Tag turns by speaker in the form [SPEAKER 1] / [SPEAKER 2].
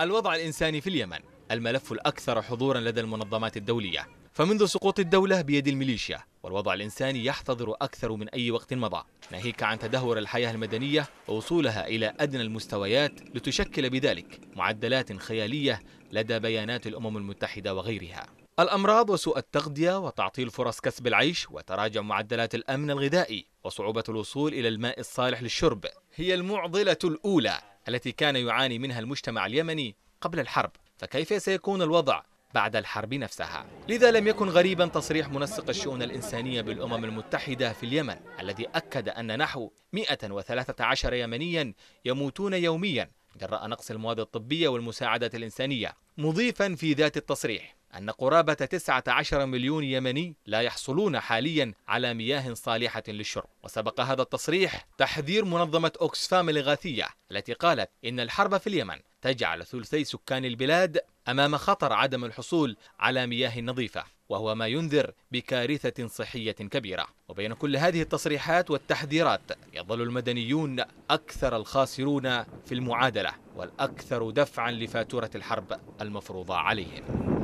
[SPEAKER 1] الوضع الإنساني في اليمن الملف الأكثر حضورا لدى المنظمات الدولية فمنذ سقوط الدولة بيد الميليشيا والوضع الإنساني يحتضر أكثر من أي وقت مضى ناهيك عن تدهور الحياة المدنية ووصولها إلى أدنى المستويات لتشكل بذلك معدلات خيالية لدى بيانات الأمم المتحدة وغيرها الأمراض وسوء التغذية وتعطيل فرص كسب العيش وتراجع معدلات الأمن الغذائي وصعوبة الوصول إلى الماء الصالح للشرب هي المعضلة الأولى التي كان يعاني منها المجتمع اليمني قبل الحرب فكيف سيكون الوضع بعد الحرب نفسها لذا لم يكن غريبا تصريح منسق الشؤون الإنسانية بالأمم المتحدة في اليمن الذي أكد أن نحو 113 يمنيا يموتون يوميا جراء نقص المواد الطبية والمساعدات الإنسانية مضيفا في ذات التصريح أن قرابة 19 مليون يمني لا يحصلون حاليا على مياه صالحة للشرب وسبق هذا التصريح تحذير منظمة أوكسفام الإغاثية التي قالت إن الحرب في اليمن تجعل ثلثي سكان البلاد أمام خطر عدم الحصول على مياه نظيفة وهو ما ينذر بكارثة صحية كبيرة وبين كل هذه التصريحات والتحذيرات يظل المدنيون أكثر الخاسرون في المعادلة والأكثر دفعا لفاتورة الحرب المفروضة عليهم